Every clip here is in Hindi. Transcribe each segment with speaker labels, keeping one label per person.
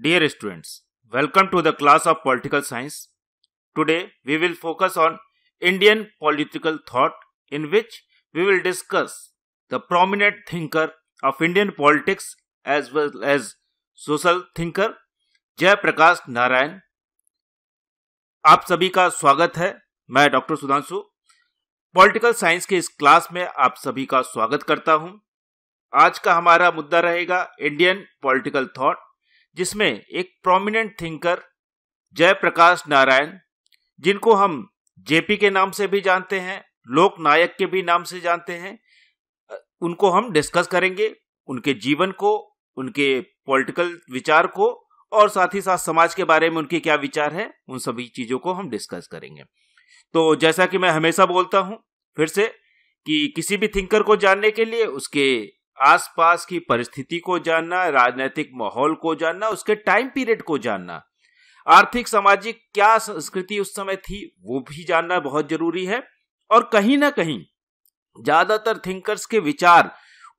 Speaker 1: Dear students, welcome to the class of political science. Today we will focus on Indian political thought in which we will discuss the prominent thinker of Indian politics as well as social thinker Jayaprakash Narayan आप सभी का स्वागत है मैं डॉक्टर सुधांशु पॉलिटिकल साइंस के इस क्लास में आप सभी का स्वागत करता हूं आज का हमारा मुद्दा रहेगा इंडियन पॉलिटिकल थॉट जिसमें एक प्रोमिनेंट थिंकर जयप्रकाश नारायण जिनको हम जेपी के नाम से भी जानते हैं लोक नायक के भी नाम से जानते हैं उनको हम डिस्कस करेंगे उनके जीवन को उनके पॉलिटिकल विचार को और साथ ही साथ समाज के बारे में उनके क्या विचार है उन सभी चीजों को हम डिस्कस करेंगे तो जैसा कि मैं हमेशा बोलता हूं फिर से कि किसी भी थिंकर को जानने के लिए उसके आसपास की परिस्थिति को जानना राजनीतिक माहौल को जानना उसके टाइम पीरियड को जानना आर्थिक सामाजिक क्या संस्कृति उस समय थी वो भी जानना बहुत जरूरी है और कहीं ना कहीं ज्यादातर थिंकर्स के विचार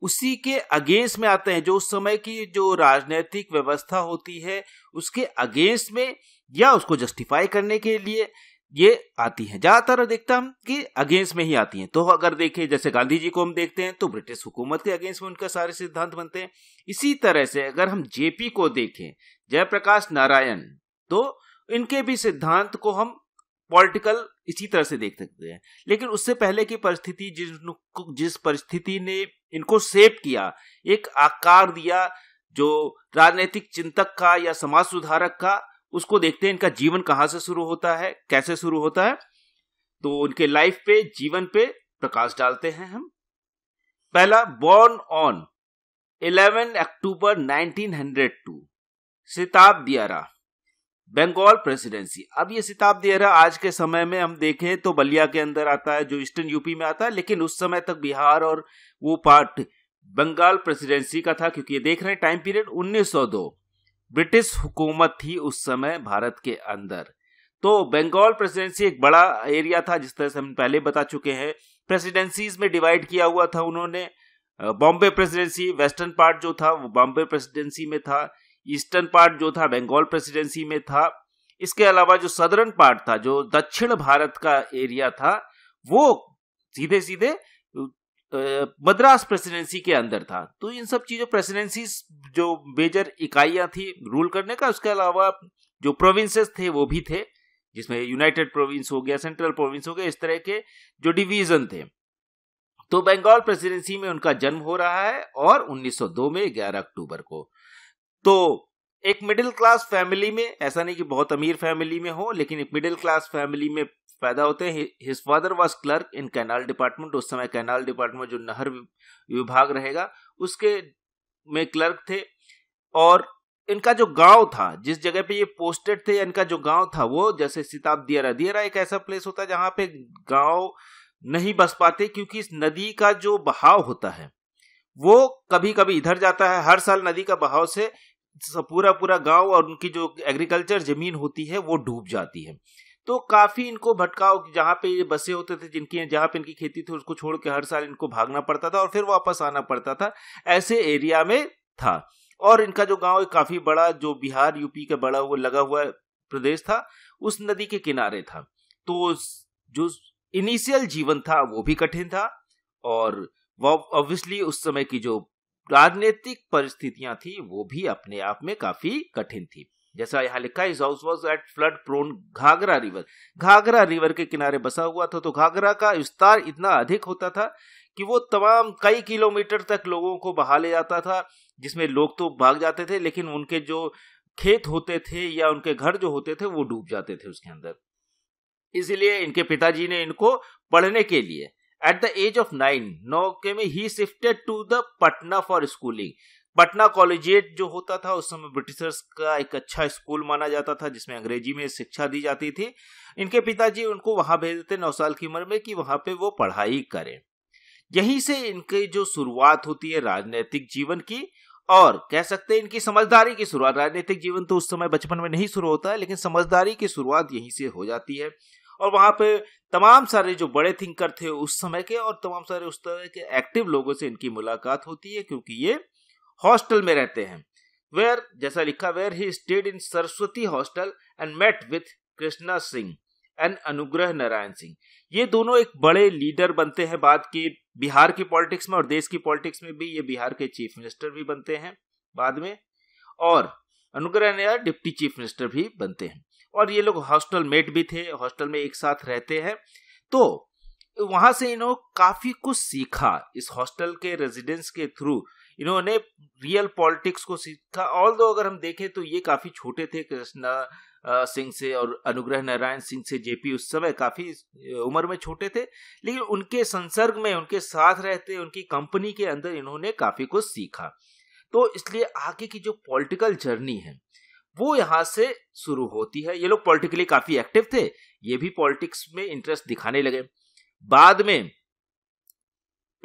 Speaker 1: उसी के अगेंस्ट में आते हैं जो उस समय की जो राजनीतिक व्यवस्था होती है उसके अगेंस्ट में या उसको जस्टिफाई करने के लिए ये आती हैं ज्यादातर देखता हम कि अगेंस्ट में ही आती हैं तो अगर देखें जैसे गांधी जी को हम देखते हैं तो ब्रिटिश हुकूमत के अगेंस्ट में उनका सारे सिद्धांत बनते हैं इसी तरह से अगर हम जेपी को देखें जयप्रकाश नारायण तो इनके भी सिद्धांत को हम पॉलिटिकल इसी तरह से देख सकते हैं लेकिन उससे पहले की परिस्थिति जिस जिस परिस्थिति ने इनको सेव किया एक आकार दिया जो राजनीतिक चिंतक का या समाज सुधारक का उसको देखते हैं इनका जीवन कहाँ से शुरू होता है कैसे शुरू होता है तो उनके लाइफ पे जीवन पे प्रकाश डालते हैं हम पहला born on 11 October 1902 Sitab Diyara Bengal presidency अब ये सिताब दियारा आज के समय में हम देखें तो बलिया के अंदर आता है जो ईस्टर्न यूपी में आता है लेकिन उस समय तक बिहार और वो पार्ट बंगाल प्रेसिडेंसी का था क्योंकि ये देख रहे हैं टाइम पीरियड 1902 ब्रिटिश हुकूमत थी उस समय भारत के अंदर तो बंगाल प्रेसिडेंसी एक बड़ा एरिया था जिस तरह से हम पहले बता चुके हैं प्रेसिडेंसीज में डिवाइड किया हुआ था उन्होंने बॉम्बे प्रेसिडेंसी वेस्टर्न पार्ट जो था वो बॉम्बे प्रेसिडेंसी में था ईस्टर्न पार्ट जो था बंगाल प्रेसिडेंसी में था इसके अलावा जो सदरन पार्ट था जो दक्षिण भारत का एरिया था वो सीधे सीधे मद्रास प्रेसिडेंसी के अंदर था तो इन सब चीजों प्रेसिडेंसी जो मेजर इकाइयां थी रूल करने का उसके अलावा जो प्रोविंसेस थे वो भी थे जिसमें यूनाइटेड प्रोविंस हो गया सेंट्रल प्रोविंस हो गया इस तरह के जो डिवीजन थे तो बंगाल प्रेसिडेंसी में उनका जन्म हो रहा है और 1902 में 11 अक्टूबर को तो एक मिडिल क्लास फैमिली में ऐसा नहीं कि बहुत अमीर फैमिली में हो लेकिन एक मिडिल क्लास फैमिली में पैदा होते हैं his father was clerk in canal department उस समय कैनाल डिपार्टमेंट जो नहर विभाग रहेगा उसके में क्लर्क थे और इनका जो गांव था जिस जगह पे ये पोस्टेड थे इनका जो गांव था वो जैसे सिताब दियरा दियरा एक ऐसा प्लेस होता है जहां पे गांव नहीं बस पाते क्योंकि इस नदी का जो बहाव होता है वो कभी कभी इधर जाता है हर साल नदी का बहाव से पूरा पूरा गांव और उनकी जो एग्रीकल्चर जमीन होती है वो डूब जाती है तो काफी इनको भटकाव जहाँ पे ये बसे होते थे जिनकी जहाँ पे इनकी खेती थी उसको छोड़ के हर साल इनको भागना पड़ता था और फिर वापस आना पड़ता था ऐसे एरिया में था और इनका जो गांव है काफी बड़ा जो बिहार यूपी का बड़ा हुआ लगा हुआ प्रदेश था उस नदी के किनारे था तो जो इनिशियल जीवन था वो भी कठिन था और ऑब्वियसली उस समय की जो राजनीतिक परिस्थितियां थी वो भी अपने आप में काफी कठिन थी जैसा यहाँ लिखा इस house was at flood prone Ghaghra river Ghaghra river के किनारे बसा हुआ था तो घाघरा का विस्तार इतना अधिक होता था कि वो तमाम कई किलोमीटर तक लोगों को बहा ले जाता था जिसमें लोग तो भाग जाते थे लेकिन उनके जो खेत होते थे या उनके घर जो होते थे वो डूब जाते थे उसके अंदर इसलिए इनके पिताजी ने इनको पढ़ने के लिए at the age of nine नौ के में ही shifted to the Patna for schooling Patna collegiate जो होता था उस समय ब्रिटिशर्स का एक अच्छा स्कूल माना जाता था जिसमें अंग्रेजी में शिक्षा दी जाती थी इनके पिताजी उनको वहां भेज देते नौ साल की उम्र में कि वहां पे वो पढ़ाई करें यहीं से इनकी जो शुरुआत होती है राजनीतिक जीवन की और कह सकते हैं इनकी समझदारी की शुरुआत राजनीतिक जीवन तो उस समय बचपन में नहीं शुरू होता है लेकिन समझदारी की शुरुआत यहीं से हो जाती है और वहां पे तमाम सारे जो बड़े थिंकर थे उस समय के और तमाम सारे उस तरह के एक्टिव लोगों से इनकी मुलाकात होती है क्योंकि ये हॉस्टल में रहते हैं वेयर जैसा लिखा where he stayed in Saraswati hostel and met with Krishna Singh and Anugrah Narayan Singh ये दोनों एक बड़े लीडर बनते हैं बाद की बिहार की पॉलिटिक्स में और देश की पॉलिटिक्स में भी ये बिहार के चीफ मिनिस्टर भी बनते हैं बाद में और अनुग्रह नारायण डिप्टी चीफ मिनिस्टर भी बनते हैं और ये लोग हॉस्टल मेट भी थे हॉस्टल में एक साथ रहते हैं तो वहां से इन्होंने काफी कुछ सीखा इस हॉस्टल के रेजिडेंस के थ्रू इन्होंने रियल पॉलिटिक्स को सीखा ऑल दो अगर हम देखें तो ये काफी छोटे थे कृष्णा सिंह से और अनुग्रह नारायण सिंह से जेपी उस समय काफी उम्र में छोटे थे लेकिन उनके संसर्ग में उनके साथ रहते उनकी कंपनी के अंदर इन्होंने काफी कुछ सीखा तो इसलिए आगे की जो पॉलिटिकल जर्नी है वो यहाँ से शुरू होती है ये लोग पॉलिटिकली काफी एक्टिव थे ये भी पॉलिटिक्स में इंटरेस्ट दिखाने लगे बाद में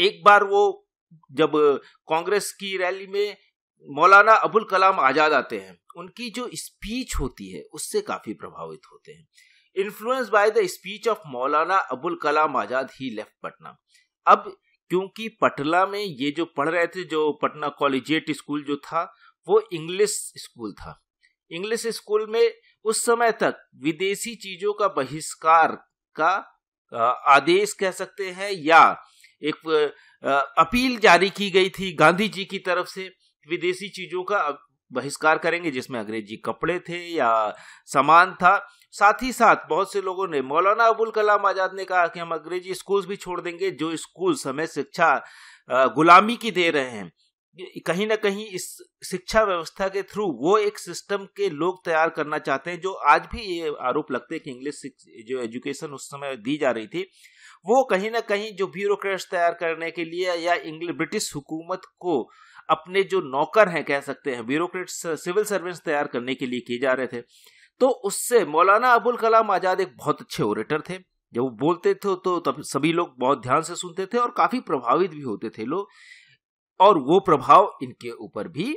Speaker 1: एक बार वो जब कांग्रेस की रैली में मौलाना अबुल कलाम आज़ाद आते हैं उनकी जो स्पीच होती है उससे काफ़ी प्रभावित होते हैं influence by the speech of Maulana Abul Kalam Azad he left Patna अब क्योंकि पटना में ये जो पढ़ रहे थे जो पटना कॉलेजिएट स्कूल जो था वो इंग्लिश स्कूल था इंग्लिश स्कूल में उस समय तक विदेशी चीज़ों का बहिष्कार का आदेश कह सकते हैं या एक अपील जारी की गई थी गांधी जी की तरफ से विदेशी चीजों का बहिष्कार करेंगे जिसमें अंग्रेजी कपड़े थे या सामान था साथ ही साथ बहुत से लोगों ने मौलाना अबुल कलाम आजाद ने कहा कि हम अंग्रेजी स्कूल भी छोड़ देंगे जो स्कूल समय शिक्षा गुलामी की दे रहे हैं कहीं ना कहीं इस शिक्षा व्यवस्था के थ्रू वो एक सिस्टम के लोग तैयार करना चाहते हैं जो आज भी ये आरोप लगते हैं कि इंग्लिश जो एजुकेशन उस समय दी जा रही थी वो कहीं ना कहीं जो ब्यूरोक्रेट्स तैयार करने के लिए या इंग्लिश ब्रिटिश हुकूमत को अपने जो नौकर हैं कह सकते हैं ब्यूरोक्रेट्स सिविल सर्वेंट्स तैयार करने के लिए किए जा रहे थे तो उससे मौलाना अबुल कलाम आज़ाद एक बहुत अच्छे ओरेटर थे जब वो बोलते थे तो तब सभी लोग बहुत ध्यान से सुनते थे और काफ़ी प्रभावित भी होते थे लोग और वो प्रभाव इनके ऊपर भी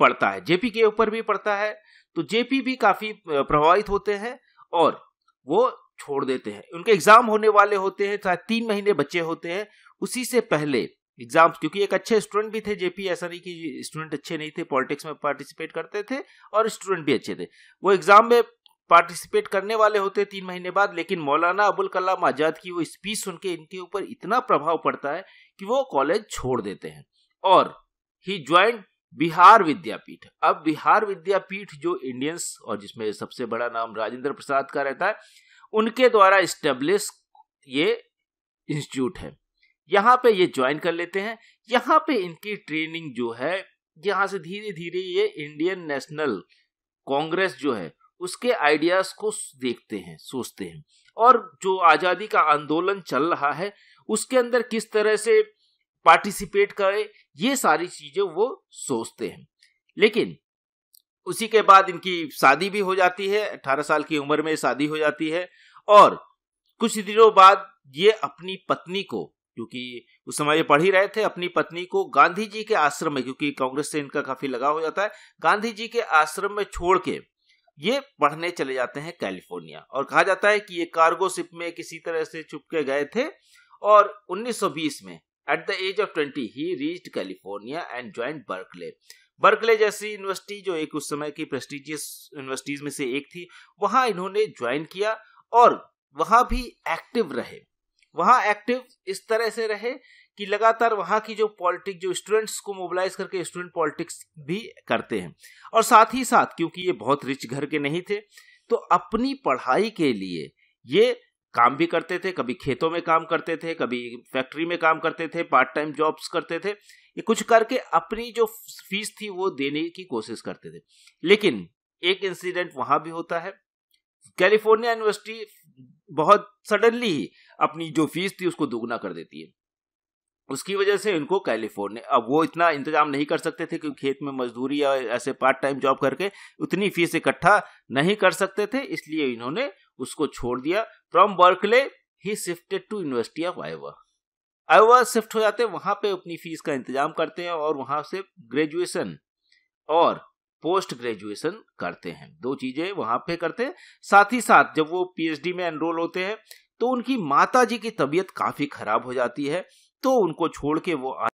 Speaker 1: पड़ता है जेपी के ऊपर भी पड़ता है तो जेपी भी काफ़ी प्रभावित होते हैं और वो छोड़ देते हैं उनके एग्जाम होने वाले होते हैं चाहे तीन महीने बच्चे होते हैं उसी से पहले एग्जाम क्योंकि एक अच्छे स्टूडेंट भी थे जेपी ऐसा नहीं कि स्टूडेंट अच्छे नहीं थे पॉलिटिक्स में पार्टिसिपेट करते थे और स्टूडेंट भी अच्छे थे वो एग्जाम में पार्टिसिपेट करने वाले होते तीन महीने बाद लेकिन मौलाना अबुल कलाम आजाद की वो स्पीच सुन के इनके ऊपर इतना प्रभाव पड़ता है कि वो कॉलेज छोड़ देते हैं और ही ज्वाइन बिहार विद्यापीठ अब बिहार विद्यापीठ जो इंडियंस और जिसमें सबसे बड़ा नाम राजेंद्र प्रसाद का रहता है उनके द्वारा इस्टेब्लिश ये इंस्टीट्यूट है यहाँ पे ये ज्वाइन कर लेते हैं यहाँ पे इनकी ट्रेनिंग जो है यहाँ से धीरे धीरे ये इंडियन नेशनल कांग्रेस जो है उसके आइडियाज को देखते हैं सोचते हैं और जो आज़ादी का आंदोलन चल रहा है उसके अंदर किस तरह से पार्टिसिपेट करें ये सारी चीज़ें वो सोचते हैं लेकिन उसी के बाद इनकी शादी भी हो जाती है अठारह साल की उम्र में शादी हो जाती है और कुछ दिनों बाद ये अपनी पत्नी को क्योंकि उस समय ये पढ़ ही रहे थे अपनी पत्नी को गांधी जी के आश्रम में क्योंकि कांग्रेस से इनका काफी लगाव हो जाता है गांधी जी के आश्रम में छोड़ के ये पढ़ने चले जाते हैं कैलिफोर्निया और कहा जाता है कि ये कार्गो शिप में किसी तरह से छुप के गए थे और 1920 में at the age of 20 he reached California and join Berkeley Berkeley जैसी यूनिवर्सिटी जो एक उस समय की प्रेस्टिजियस यूनिवर्सिटीज में से एक थी वहां इन्होंने ज्वाइन किया और वहां भी एक्टिव रहे वहां एक्टिव इस तरह से रहे कि लगातार वहां की जो पॉलिटिक्स जो स्टूडेंट्स को मोबिलाइज करके स्टूडेंट पॉलिटिक्स भी करते हैं और साथ ही साथ क्योंकि ये बहुत रिच घर के नहीं थे तो अपनी पढ़ाई के लिए ये काम भी करते थे कभी खेतों में काम करते थे कभी फैक्ट्री में काम करते थे पार्ट टाइम जॉब्स करते थे ये कुछ करके अपनी जो फीस थी वो देने की कोशिश करते थे लेकिन एक इंसिडेंट वहां भी होता है कैलिफोर्निया यूनिवर्सिटी बहुत सडनली ही अपनी जो फीस थी उसको दोगुना कर देती है उसकी वजह से इनको कैलिफोर्निया अब वो इतना इंतजाम नहीं कर सकते थे क्योंकि खेत में मजदूरी या ऐसे पार्ट टाइम जॉब करके उतनी फीस इकट्ठा नहीं कर सकते थे इसलिए इन्होंने उसको छोड़ दिया from Berkeley he shifted to University of Iowa Iowa shift हो जाते हैं वहां पे अपनी फीस का इंतजाम करते हैं और वहां से ग्रेजुएशन और पोस्ट ग्रेजुएशन करते हैं दो चीजें वहां पे करते हैं साथ ही साथ जब वो पीएचडी में एनरोल होते हैं तो उनकी माता जी की तबीयत काफी खराब हो जाती है तो उनको छोड़ के वो आ